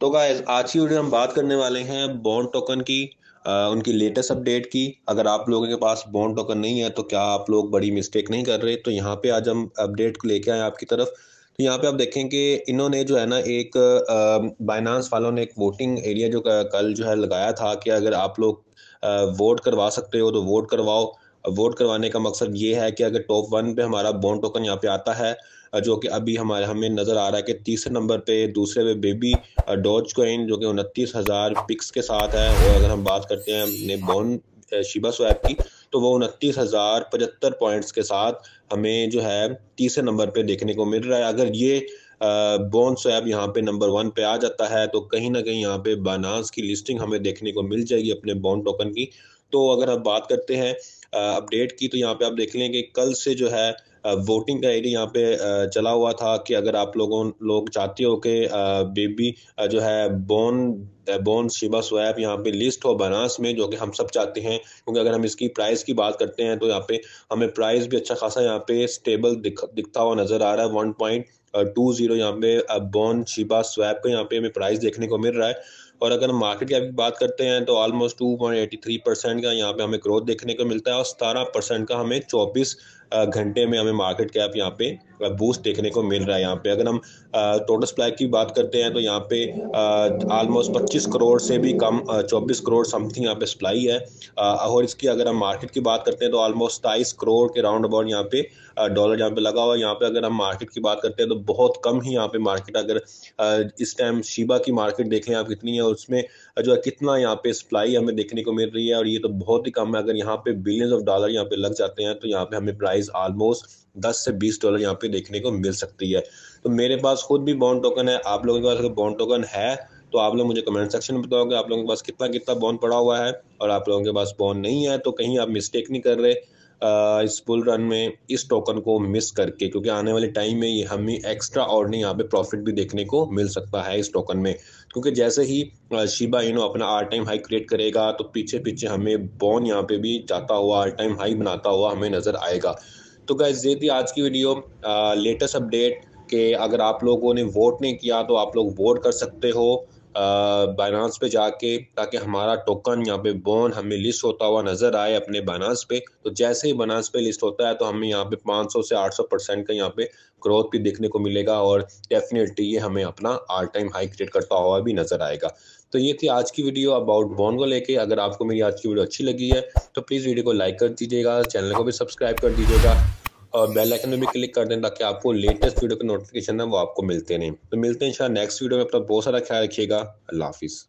तो गाइस आज की वीडियो हम बात करने वाले हैं बॉन्ड टोकन की आ, उनकी लेटेस्ट अपडेट की अगर आप लोगों के पास बॉन्ड टोकन नहीं है तो क्या आप लोग बड़ी मिस्टेक नहीं कर रहे तो यहाँ पे आज हम अपडेट लेके आए आपकी तरफ तो यहाँ पे आप देखेंगे इन्होंने जो है ना एक बाइनांस वालों ने एक वोटिंग एरिया जो कल जो है लगाया था कि अगर आप लोग वोट करवा सकते हो तो वोट करवाओ वोट करवाने का मकसद ये है कि अगर टॉप वन पे हमारा बॉन्ड टोकन यहाँ पे आता है जो कि अभी हमारे हमें नज़र आ रहा है कि तीसरे नंबर पे दूसरे पे बेबी डॉज कोइन जो कि उनतीस हज़ार पिक्स के साथ है और अगर हम बात करते हैं बॉन्ड शिबा स्वैप की तो वो उनतीस हज़ार पचहत्तर पॉइंट्स के साथ हमें जो है तीसरे नंबर पे देखने को मिल रहा है अगर ये बॉन्ड स्वैप यहाँ पे नंबर वन पे आ जाता है तो कहीं ना कहीं यहाँ पे बानास की लिस्टिंग हमें देखने को मिल जाएगी अपने बॉन्ड टोकन की तो अगर हम बात करते हैं अपडेट की तो यहाँ पे आप देख लें कि कल से जो है वोटिंग का एरिया यहाँ पे चला हुआ था कि अगर आप लोगों लोग चाहते हो कि बेबी जो है बोन बोन शिबा स्वैप यहाँ पे लिस्ट हो बनास में जो कि हम सब चाहते हैं क्योंकि अगर हम इसकी प्राइस की बात करते हैं तो यहाँ पे हमें प्राइस भी अच्छा खासा यहाँ पे स्टेबल दिख दिखता हुआ नज़र आ रहा है वन पॉइंट टू जीरो यहाँ पे बोन शिबा स्वैप का यहाँ पे हमें प्राइस देखने को मिल रहा है और अगर मार्केट की की बात करते हैं तो ऑलमोस्ट 2.83 परसेंट का यहाँ पे हमें ग्रोथ देखने को मिलता है और सतारह परसेंट का हमें चौबीस घंटे में हमें मार्केट कैप यहाँ पे बूस्ट देखने को मिल रहा है यहाँ पे अगर हम टोटल सप्लाई की बात करते हैं तो यहाँ पे ऑलमोस्ट पच्चीस करोड़ से भी कम चौबीस करोड़ समथिंग यहाँ पे सप्लाई है और इसकी अगर हम मार्केट की बात करते हैं तो ऑलमोस्ट सताईस करोड़ के राउंड अबाउट यहाँ पे डॉलर यहाँ पे लगा हुआ है यहाँ पे अगर हम मार्केट की बात करते हैं तो बहुत कम ही यहाँ पे मार्केट अगर इस टाइम शिबा की मार्केट देखें आप कितनी है और उसमें जो है कितना यहाँ पे सप्लाई हमें देखने को मिल रही है और ये तो बहुत ही कम है अगर यहाँ पे बिलियन ऑफ डॉलर यहाँ पे लग जाते हैं तो यहाँ पे हमें प्राइस प्राइस ऑलमोस्ट 10 से 20 डॉलर यहाँ पे देखने को मिल सकती है तो मेरे पास खुद भी बॉन्ड टोकन है आप लोगों के पास अगर बॉन्ड टोकन है तो आप लोग मुझे कमेंट सेक्शन में बताओगे आप लोगों के पास कितना कितना बॉन्ड पड़ा हुआ है और आप लोगों के पास बॉन्ड नहीं है तो कहीं आप मिस्टेक नहीं कर रहे इस बुल रन में इस टोकन को मिस करके क्योंकि आने वाले टाइम में ये हमें एक्स्ट्रा और नहीं यहाँ पे प्रॉफिट भी देखने को मिल सकता है इस टोकन में क्योंकि जैसे ही शिबा इनो अपना आर टाइम हाई क्रिएट करेगा तो पीछे पीछे हमें बॉन यहाँ पे भी जाता हुआ आर टाइम हाई बनाता हुआ हमें नज़र आएगा तो क्या ये थी आज की वीडियो लेटेस्ट अपडेट कि अगर आप लोगों ने वोट नहीं किया तो आप लोग वोट कर सकते हो बाइनांस पे जाके ताकि हमारा टोकन यहाँ पे बोन हमें लिस्ट होता हुआ नज़र आए अपने बाइनांस पे तो जैसे ही बाइनांस पे लिस्ट होता है तो हमें यहाँ पे 500 से 800 परसेंट का यहाँ पे ग्रोथ भी देखने को मिलेगा और डेफिनेटली ये हमें अपना ऑल टाइम हाई क्रिएट करता हुआ भी नज़र आएगा तो ये थी आज की वीडियो अबाउट बोन को लेके अगर आपको मेरी आज की वीडियो अच्छी लगी है तो प्लीज़ वीडियो को लाइक कर दीजिएगा चैनल को भी सब्सक्राइब कर दीजिएगा और बेल आइकन में भी क्लिक कर दें ताकि आपको लेटेस्ट वीडियो के नोटिफिकेशन है वो आपको मिलते नहीं तो मिलते हैं इंशाल्लाह नेक्स्ट वीडियो में अपना बहुत सारा ख्याल रखिएगा अल्लाह हाफिज़